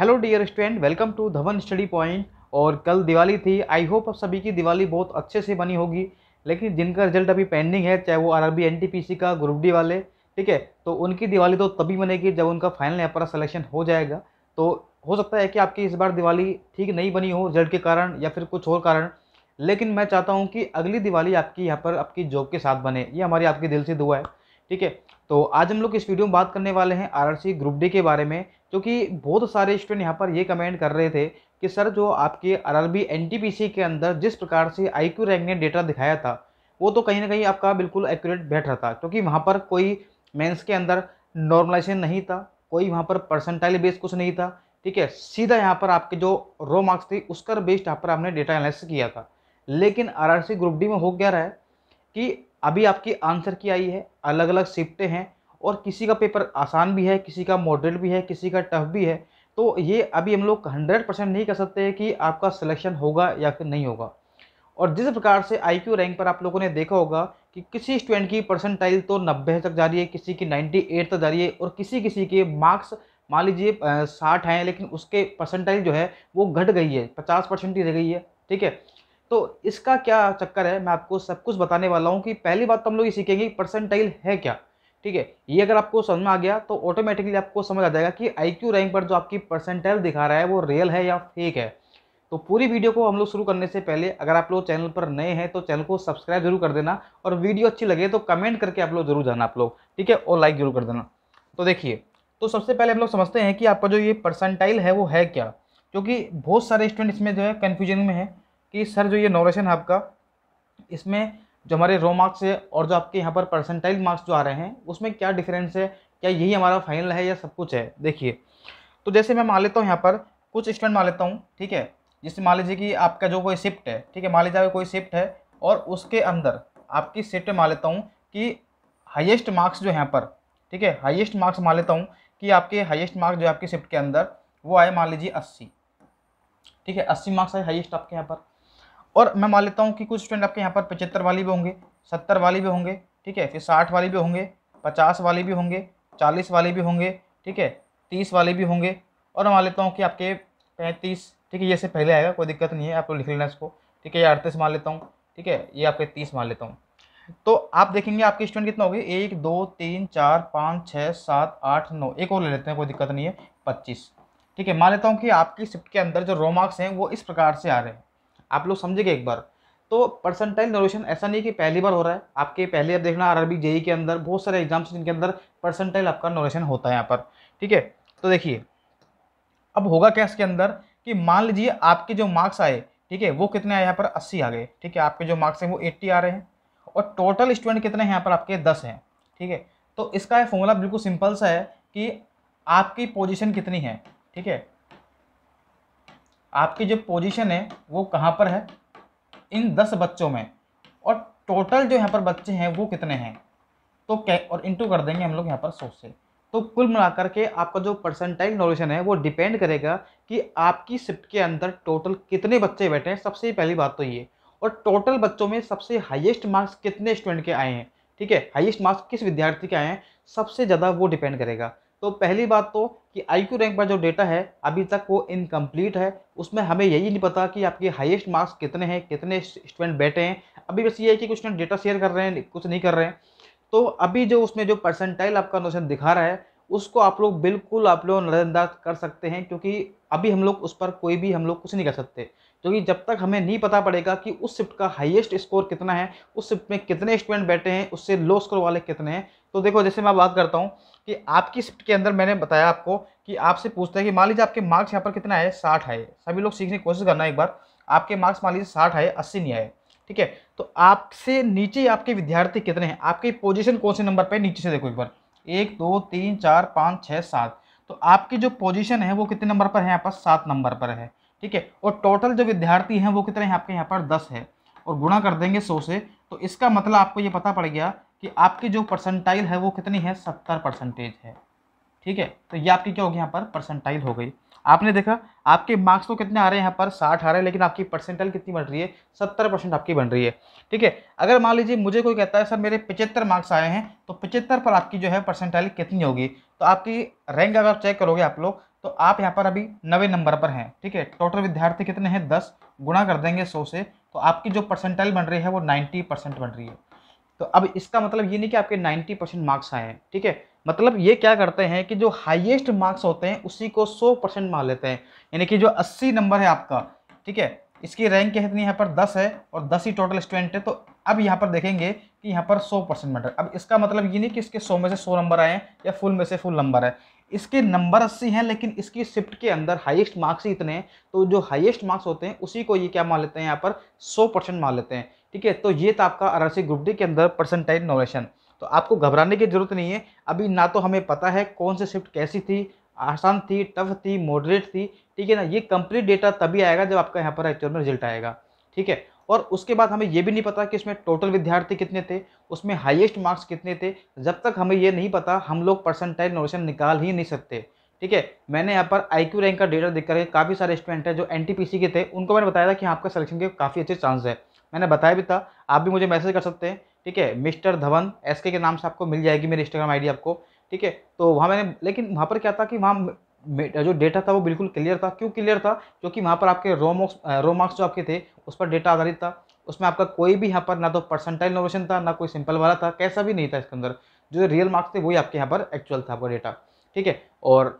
hello dear student welcome to Dhawan study point और कल दिवाली थी आई होप आप सभी की दिवाली बहुत अच्छे से बनी होगी लेकिन जिनका रिजल्ट अभी पेंडिंग है चाहे वो आरआरबी एनटीपीसी का ग्रुप डी वाले ठीक है तो उनकी दिवाली तो तभी बनेगी जब उनका फाइनल यहाँ पर सलेक्शन हो जाएगा तो हो सकता है कि आपकी इस बार दिवाली ठीक नहीं बनी हो रिजल्ट के कारण या फिर कुछ और कारण लेकिन मैं चाहता हूँ कि अगली दिवाली आपकी यहाँ पर आपकी जॉब के साथ बने ये हमारी आपकी दिल से दुआ है ठीक है तो आज हम लोग इस वीडियो में बात करने वाले हैं आरआरसी ग्रुप डी के बारे में क्योंकि बहुत सारे स्टूडेंट यहाँ पर ये कमेंट कर रहे थे कि सर जो आपके आरआरबी एनटीपीसी के अंदर जिस प्रकार से आईक्यू रैंक ने डेटा दिखाया था वो तो कहीं ना कहीं आपका बिल्कुल एक्यूरेट बैठ रहा था क्योंकि वहाँ पर कोई मेंस के अंदर नॉर्मलाइजेशन नहीं था कोई वहाँ पर परसेंटाइल बेस कुछ नहीं था ठीक है सीधा यहाँ पर आपके जो रो मार्क्स थे उसका बेस्ड यहाँ पर आपने डेटा एनालिसिस किया था लेकिन आरआरसी ग्रुप डी में हो गया रहा है कि अभी आपकी आंसर की आई है अलग अलग शिफ्टें हैं और किसी का पेपर आसान भी है किसी का मॉडरेट भी है किसी का टफ भी है तो ये अभी हम लोग हंड्रेड परसेंट नहीं कह सकते कि आपका सिलेक्शन होगा या फिर नहीं होगा और जिस प्रकार से आई क्यू रैंक पर आप लोगों ने देखा होगा कि किसी स्टूडेंट की परसेंटाइल तो नब्बे तक जा रही है किसी की नाइन्टी एट तक जा रही है और किसी किसी के मार्क्स मान लीजिए साठ हैं लेकिन उसके परसेंटाइल जो है वो घट गई है पचास परसेंट ही रह गई है ठीक है तो इसका क्या चक्कर है मैं आपको सब कुछ बताने वाला हूँ कि पहली बात तो हम लोग ये सीखेंगे परसेंटाइल है क्या ठीक है ये अगर आपको समझ में आ गया तो ऑटोमेटिकली आपको समझ आ जाएगा कि आई क्यू रैंक पर जो आपकी परसेंटाइल दिखा रहा है वो रियल है या फेक है तो पूरी वीडियो को हम लोग शुरू करने से पहले अगर आप लोग चैनल पर नए हैं तो चैनल को सब्सक्राइब जरूर कर देना और वीडियो अच्छी लगे तो कमेंट करके आप लोग जरूर जाना आप लोग ठीक है और लाइक जरूर कर देना तो देखिए तो सबसे पहले हम लोग समझते हैं कि आपका जो ये परसेंटाइल है वो है क्या क्योंकि बहुत सारे स्टूडेंट इसमें जो है कन्फ्यूजन में है कि सर जो ये नोरेशन है आपका इसमें जो हमारे रो मार्क्स है और जो आपके यहाँ पर परसेंटाइज मार्क्स जो आ रहे हैं उसमें क्या डिफरेंस है क्या यही हमारा फाइनल है या सब कुछ है देखिए तो जैसे मैं मान लेता हूँ यहाँ पर कुछ स्टूडेंट मान लेता हूँ ठीक है जैसे मान लीजिए कि आपका जो कोई शिफ्ट है ठीक है मान लीजिए कोई शिफ्ट है और उसके अंदर आपकी शिफ्ट मान लेता हूँ कि हाइएस्ट मार्क्स जो यहाँ पर ठीक है हाइएस्ट मार्क्स मान लेता हूँ कि आपके हाइएस्ट मार्क्स जो है आपकी शिफ्ट के अंदर वो आए मान लीजिए अस्सी ठीक है अस्सी मार्क्स आए हाइएस्ट आपके यहाँ पर और मैं मान लेता हूँ कि कुछ स्टूडेंट आपके यहाँ पर पचहत्तर वाले भी होंगे सत्तर वाले भी होंगे ठीक है फिर साठ वाले भी होंगे पचास वाले भी होंगे चालीस वाले भी होंगे ठीक है तीस वाले भी होंगे और मान लेता हूँ कि आपके पैंतीस ठीक है ये से पहले आएगा कोई दिक्कत नहीं है आप लोग लिख लेना इसको ठीक है ये अड़तीस मान लेता हूँ ठीक है ये आपके तीस मान लेता हूँ तो आप देखेंगे आपके स्टूडेंट कितना हो गए एक दो तीन चार पाँच छः सात आठ नौ एक और ले लेते हैं कोई दिक्कत नहीं है पच्चीस ठीक है मान लेता हूँ कि आपकी शिफ्ट के अंदर जो रो मार्क्स हैं वो इस प्रकार से आ रहे हैं आप लोग समझेंगे एक बार तो परसेंटाइल नोवेशन ऐसा नहीं कि पहली बार हो रहा है आपके पहले आप देखना आर आरबी जेई के अंदर बहुत सारे एग्जाम्स जिनके अंदर परसेंटाइल आपका नोवेशन होता है यहाँ पर ठीक है तो देखिए अब होगा क्या इसके अंदर कि मान लीजिए आपके जो मार्क्स आए ठीक है वो कितने आए यहाँ पर अस्सी आ गए ठीक है आपके जो मार्क्स हैं वो एट्टी आ रहे हैं और टोटल स्टूडेंट कितने हैं यहाँ पर आपके दस हैं ठीक है तो इसका फॉर्मूला बिल्कुल सिंपल सा है कि आपकी पोजिशन कितनी है ठीक है आपकी जो पोजीशन है वो कहाँ पर है इन दस बच्चों में और टोटल जो यहाँ पर बच्चे हैं वो कितने हैं तो क्या और इंटू कर देंगे हम लोग यहाँ पर सौ से तो कुल मिलाकर के आपका जो परसेंटाइल नॉलेशन है वो डिपेंड करेगा कि आपकी शिफ्ट के अंदर टोटल कितने बच्चे बैठे हैं सबसे पहली बात तो ये और टोटल बच्चों में सबसे हाईएस्ट मार्क्स कितने स्टूडेंट के आए हैं ठीक है हाईएस्ट मार्क्स किस विद्यार्थी के आए हैं सबसे ज़्यादा वो डिपेंड करेगा तो पहली बात तो कि आई क्यू रैंक पर जो डेटा है अभी तक वो इनकम्प्लीट है उसमें हमें यही नहीं पता कि आपके हाईएस्ट मार्क्स कितने हैं कितने स्टूडेंट बैठे हैं अभी बस ये है कि कुछ डेटा शेयर कर रहे हैं कुछ नहीं कर रहे हैं तो अभी जो उसमें जो परसेंटाइल आपका नोशन दिखा रहा है उसको आप लोग बिल्कुल आप लोग नज़रअंदाज कर सकते हैं क्योंकि अभी हम लोग उस पर कोई भी हम लोग कुछ नहीं कर सकते क्योंकि जब तक हमें नहीं पता पड़ेगा कि उस शिफ्ट का हाईएस्ट स्कोर कितना है उस शिफ्ट में कितने स्टूडेंट बैठे हैं उससे लो स्कोर वाले कितने हैं तो देखो जैसे मैं बात करता हूँ कि आपकी शिफ्ट के अंदर मैंने बताया आपको कि आपसे पूछता है कि मान लीजिए आपके मार्क्स यहाँ पर कितना है साठ आए सभी लोग सीखने की कोशिश करना एक बार आपके मार्क्स मान लीजिए साठ आए अस्सी नहीं आए ठीक है तो आपसे नीचे आपके विद्यार्थी कितने हैं आपकी पोजीशन कौन से नंबर पर नीचे से देखो एक बार एक दो तीन चार पाँच छः सात तो आपकी जो पोजिशन है वो कितने नंबर पर है यहाँ पर सात नंबर पर है ठीक है और टोटल जो विद्यार्थी हैं वो कितने हैं आपके यहाँ पर दस है और गुणा कर देंगे सौ से तो इसका मतलब आपको ये पता पड़ गया कि आपकी जो परसेंटाइल है वो कितनी है सत्तर परसेंटेज है ठीक है तो ये आपकी क्या होगी यहाँ पर परसेंटाइल हो गई आपने देखा आपके मार्क्स तो कितने आ रहे हैं यहाँ पर साठ आ रहे हैं लेकिन आपकी परसेंटाइल कितनी बन रही है सत्तर परसेंट आपकी बन रही है ठीक है अगर मान लीजिए मुझे कोई कहता है सर मेरे पिचहत्तर मार्क्स आए हैं तो पिचहत्तर पर आपकी जो है परसेंटाइल कितनी होगी तो आपकी रैंक अगर आप चेक करोगे आप लोग तो आप यहाँ पर अभी नवे नंबर पर हैं ठीक है टोटल विद्यार्थी कितने हैं दस गुणा कर देंगे सौ से तो आपकी जो परसेंटाइल बन रही है वो नाइन्टी परसेंट बन रही है तो अब इसका मतलब ये नहीं कि आपके 90 परसेंट मार्क्स आए हैं ठीक है मतलब ये क्या करते हैं कि जो हाईएस्ट मार्क्स होते हैं उसी को 100 परसेंट मान लेते हैं यानी कि जो 80 नंबर है आपका ठीक है इसकी रैंक क्या कितनी यहाँ पर 10 है और 10 ही टोटल स्टूडेंट है तो अब यहाँ पर देखेंगे कि यहाँ पर सौ परसेंट मैटर अब इसका मतलब ये नहीं कि इसके सौ में से सौ नंबर आए हैं या फुल में से फुल नंबर है इसके नंबर अस्सी हैं लेकिन इसकी शिफ्ट के अंदर हाईएस्ट मार्क्स ही इतने हैं तो जो हाईएस्ट मार्क्स होते हैं उसी को ये क्या मान लेते हैं यहाँ पर सौ परसेंट मान लेते हैं ठीक है तो ये था आपका आर ग्रुप डी के अंदर परसेंटाइज नॉलेशन तो आपको घबराने की जरूरत नहीं है अभी ना तो हमें पता है कौन सी शिफ्ट कैसी थी आसान थी टफ थी मॉडरेट थी ठीक है ना ये कंप्लीट डेटा तभी आएगा जब आपका यहाँ पर एक्चुअल में रिजल्ट आएगा ठीक है और उसके बाद हमें ये भी नहीं पता कि इसमें टोटल विद्यार्थी कितने थे उसमें हाईएस्ट मार्क्स कितने थे जब तक हमें ये नहीं पता हम लोग परसेंटाइज नोवेशन निकाल ही नहीं सकते ठीक है मैंने यहाँ पर आई क्यू रैंक का डेटा देख करके काफ़ी सारे स्टूडेंट हैं जो एन टी पी सी के थे उनको मैंने बताया था कि आपका सिलेक्शन के काफ़ी अच्छे चांस है मैंने बताया भी था आप भी मुझे मैसेज कर सकते हैं ठीक है मिस्टर धवन एस के नाम से आपको मिल जाएगी मेरी इंस्टाग्राम आईडी आपको ठीक है तो वहाँ मैंने लेकिन वहाँ पर क्या था कि वहाँ जो डेटा था वो बिल्कुल क्लियर था क्यों क्लियर था क्योंकि वहाँ पर आपके रो मार्क्स रो मार्क्स जो आपके थे उस पर डेटा आधारित था उसमें आपका कोई भी यहाँ पर ना तो परसेंटाइल नोवेशन था ना कोई सिंपल वाला था कैसा भी नहीं था इसके अंदर जो रियल मार्क्स थे वही आपके यहाँ पर एक्चुअल था आपका डेटा ठीक है और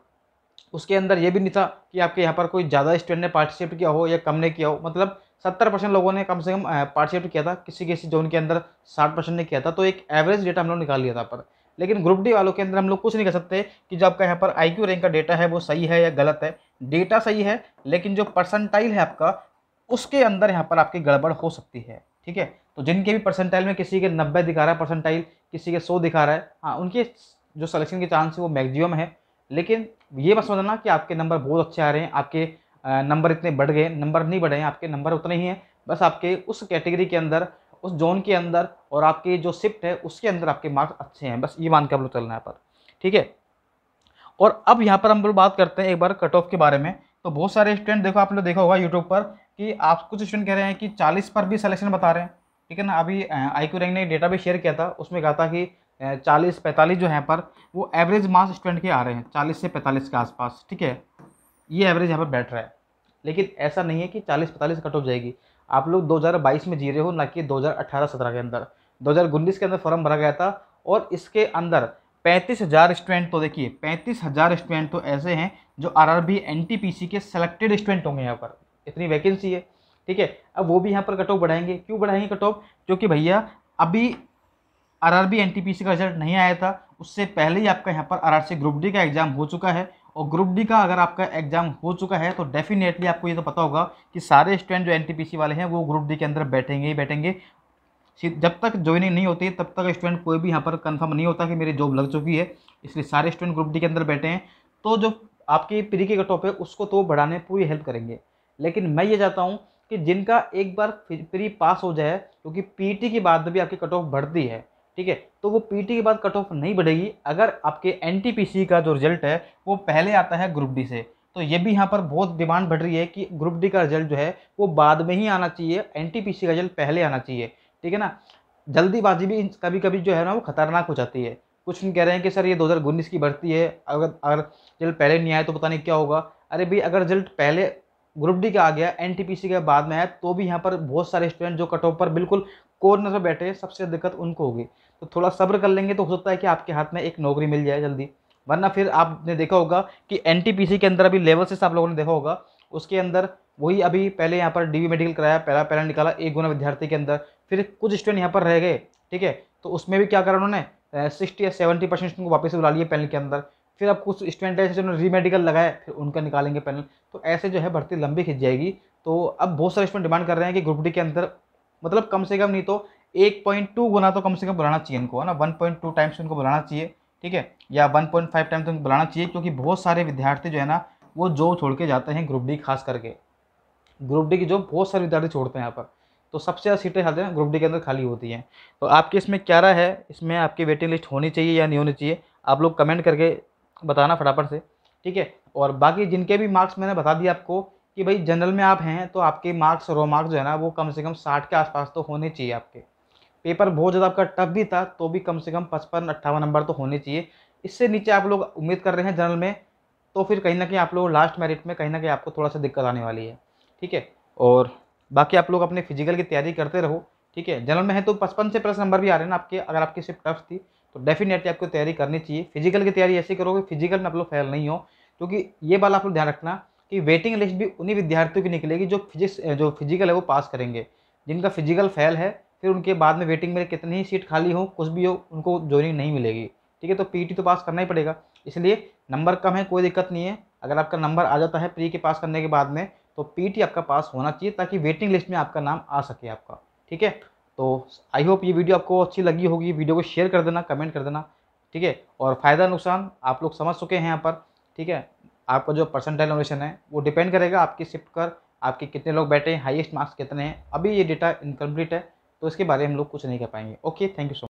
उसके अंदर ये भी नहीं था कि आपके यहाँ पर कोई ज़्यादा स्टूडेंट ने पार्टिसिपेट किया हो या कम ने किया हो मतलब सत्तर परसेंट लोगों ने कम से कम पार्टिसिपेट किया था किसी किसी जोन के अंदर साठ परसेंट ने किया था तो एक एवरेज डेटा हम लोग निकाल लिया था पर लेकिन ग्रुप डी वालों के अंदर हम लोग कुछ नहीं कर सकते कि जो आपका यहाँ पर आई रैंक का डेटा है वो सही है या गलत है डेटा सही है लेकिन जो परसेंटाइल है आपका उसके अंदर यहाँ पर आपकी गड़बड़ हो सकती है ठीक है तो जिनके भी परसेंटाइल में किसी के नब्बे दिखा रहा है परसेंटाइल किसी के सौ दिखा रहा है हाँ उनके जो सलेक्शन के चांस है वो मैक्सिमम है लेकिन ये मत समझना कि आपके नंबर बहुत अच्छे आ रहे हैं आपके नंबर इतने बढ़ गए नंबर नहीं बढ़े हैं आपके नंबर उतने ही हैं बस आपके उस कैटेगरी के अंदर उस जोन के अंदर और आपके जो शिफ्ट है उसके अंदर आपके मार्क्स अच्छे हैं बस ये मान के आप लोग चलना है पर ठीक है और अब यहाँ पर हम लोग बात करते हैं एक बार कट ऑफ के बारे में तो बहुत सारे स्टूडेंट देखो आप लोग देखा होगा यूट्यूब पर कि आप कुछ स्टूडेंट कह रहे हैं कि चालीस पर भी सलेक्शन बता रहे हैं ठीक है ना अभी आई क्यू रैंक ने डेटा भी शेयर किया था उसमें कहा था कि चालीस पैंतालीस जो है पर वो एवरेज मार्क्स स्टूडेंट के आ रहे हैं चालीस से पैंतालीस के आसपास ठीक है ये एवरेज यहाँ पर बैठ रहा है लेकिन ऐसा नहीं है कि चालीस पैंतालीस कट ऑफ जाएगी आप लोग 2022 में जी रहे हो ना कि 2018-17 के अंदर 2019 के अंदर फॉर्म भरा गया था और इसके अंदर पैंतीस हज़ार स्टूडेंट तो देखिए पैंतीस हज़ार स्टूडेंट तो ऐसे हैं जो R R B N T P C के सेलेक्टेड स्टूडेंट होंगे यहाँ पर इतनी वैकेंसी है ठीक है अब वो भी यहाँ पर कट ऑफ बढ़ाएंगे क्यों बढ़ाएंगे कट ऑफ क्योंकि भैया अभी R R B N T P C का रिजल्ट नहीं आया था उससे पहले ही आपका यहाँ पर R R C group D का एग्ज़ाम हो चुका है और ग्रुप डी का अगर आपका एग्जाम हो चुका है तो डेफिनेटली आपको ये तो पता होगा कि सारे स्टूडेंट जो एनटीपीसी वाले हैं वो ग्रुप डी के अंदर बैठेंगे ही बैठेंगे जब तक ज्वाइनिंग नहीं होती तब तक स्टूडेंट कोई भी यहाँ पर कन्फर्म नहीं होता कि मेरी जॉब लग चुकी है इसलिए सारे स्टूडेंट ग्रुप डी के अंदर बैठे हैं तो जो आपकी प्री के कट ऑफ है उसको तो बढ़ाने पूरी हेल्प करेंगे लेकिन मैं ये चाहता हूँ कि जिनका एक बार प्री पास हो जाए क्योंकि पीटी के बाद भी आपकी कट ऑफ बढ़ती है ठीक है तो वो पीटी के बाद कट ऑफ नहीं बढ़ेगी अगर आपके एनटीपीसी का जो रिजल्ट है वो पहले आता है ग्रुप डी से तो ये भी यहाँ पर बहुत डिमांड बढ़ रही है कि ग्रुप डी का रिजल्ट जो है वो बाद में ही आना चाहिए एन का रिजल्ट पहले आना चाहिए ठीक है ना जल्दीबाजी भी कभी कभी जो है ना वो खतरनाक हो जाती है कुछ कह रहे हैं कि सर ये दो की भर्ती है अगर अगर रिजल्ट पहले नहीं आए तो पता नहीं क्या होगा अरे भाई अगर रिजल्ट पहले ग्रुप डी का आ गया एन के बाद में आया तो भी यहाँ पर बहुत सारे स्टूडेंट जो कट ऑफ पर बिल्कुल कोर्नर पर बैठे सबसे दिक्कत उनको होगी तो थोड़ा सब्र कर लेंगे तो हो सकता है कि आपके हाथ में एक नौकरी मिल जाए जल्दी वरना फिर आपने देखा होगा कि एन के अंदर अभी लेवल से आप लोगों ने देखा होगा उसके अंदर वही अभी पहले यहाँ पर डी मेडिकल कराया पहला पहला निकाला एक गुना विद्यार्थी के अंदर फिर कुछ स्टूडेंट यहाँ पर रह गए ठीक है तो उसमें भी क्या करा उन्होंने सिक्सटी या सेवेंटी परसेंट को वापस बुला लिया पैनल के अंदर फिर आप कुछ स्टूडेंट ऐसे जिन्होंने रीमेडिकल लगाए फिर उनका निकालेंगे पैनल तो ऐसे जो है भर्ती लंबी खिंच जाएगी तो अब बहुत सारे स्टूडेंट डिमांड कर रहे हैं कि ग्रुप डी के अंदर मतलब कम से कम नहीं तो एक पॉइंट टू गुना तो कम से कम बुलाना चाहिए इनको है ना वन पॉइंट टू टाइम्स उनको बुलाना चाहिए ठीक है या वन पॉइंट फाइव टाइम्स उनको बुलाना चाहिए क्योंकि बहुत सारे विद्यार्थी जो है ना वो जॉब छोड़ के जाते हैं ग्रुप डी खास करके ग्रुप डी की जॉब बहुत सारे विद्यार्थी छोड़ते हैं यहाँ पर तो सबसे ज़्यादा सीटें खाते हैं ग्रुप डी के अंदर खाली होती हैं तो आपके इसमें क्या रहा है इसमें आपकी वेटिंग लिस्ट होनी चाहिए या नहीं होनी चाहिए आप लोग कमेंट करके बताना फटाफट से ठीक है और बाकी जिनके भी मार्क्स मैंने बता दिया आपको कि भाई जनरल में आप हैं तो आपके मार्क्स रो मार्क्स जो है ना वो कम से कम साठ के आसपास तो होने चाहिए आपके पेपर बहुत ज़्यादा आपका टफ भी था तो भी कम से कम पचपन अट्ठावन नंबर तो होने चाहिए इससे नीचे आप लोग उम्मीद कर रहे हैं जनरल में तो फिर कहीं ना कहीं आप लोग लास्ट मेरिट में कहीं ना कहीं आपको थोड़ा सा दिक्कत आने वाली है ठीक है और बाकी आप लोग अपने फिजिकल की तैयारी करते रहो ठीक है जनरल में है तो पचपन से प्लस नंबर भी आ रहे हैं ना आपके अगर आपकी सिर्फ टफ थी तो डेफिनेटली आपको तैयारी करनी चाहिए फिजिकल की तैयारी ऐसी करोगे फिजिकल में आप लोग फेल नहीं हो क्योंकि ये बात आप लोग ध्यान रखना कि वेटिंग लिस्ट भी उन्हीं विद्यार्थियों की निकलेगी जो फिजिक्स जो फिजिकल है वो पास करेंगे जिनका फिजिकल फेल है फिर उनके बाद में वेटिंग में कितनी ही सीट खाली हो कुछ भी हो उनको ज्वाइनिंग नहीं मिलेगी ठीक है तो पी तो पास करना ही पड़ेगा इसलिए नंबर कम है कोई दिक्कत नहीं है अगर आपका नंबर आ जाता है प्री के पास करने के बाद में तो पी आपका पास होना चाहिए ताकि वेटिंग लिस्ट में आपका नाम आ सके आपका ठीक है तो आई होप ये वीडियो आपको अच्छी लगी होगी वीडियो को शेयर कर देना कमेंट कर देना ठीक है और फ़ायदा नुकसान आप लोग समझ चुके हैं यहाँ पर ठीक है आपका जो परसेंटाइल नोटेशन है वो डिपेंड करेगा आपकी शिफ्ट कर आपके कितने लोग बैठे हैं हाइएस्ट मार्क्स कितने हैं अभी ये डेटा इनकम्प्लीट है तो इसके बारे में हम लोग कुछ नहीं कर पाएंगे ओके थैंक यू सो